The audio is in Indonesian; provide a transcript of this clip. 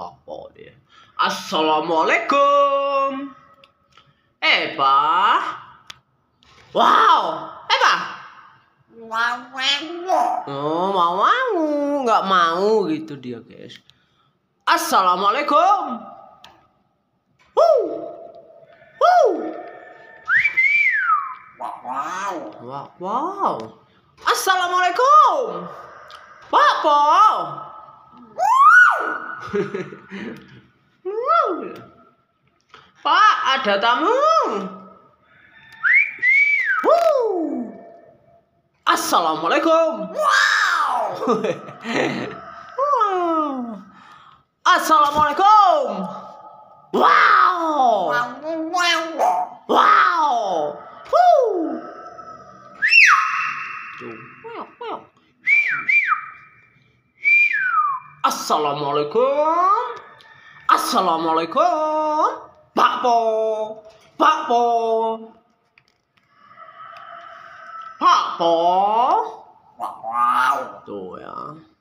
apa dia. Assalamualaikum. Eh, pa. Wow. Eh, pa. Oh, mau mau, nggak mau gitu dia, guys. Assalamualaikum. Wow. Wow. Wow. Wow. Assalamualaikum. Wow. wow. Pak, ada tamu. Assalamualaikum. Wow. Assalamualaikum. Wow. Wow. Wow. Wow. Assalamualaikum. Assalamualaikum. Pak Po. Pak Po. Pak Po. Wow. Tuh ya.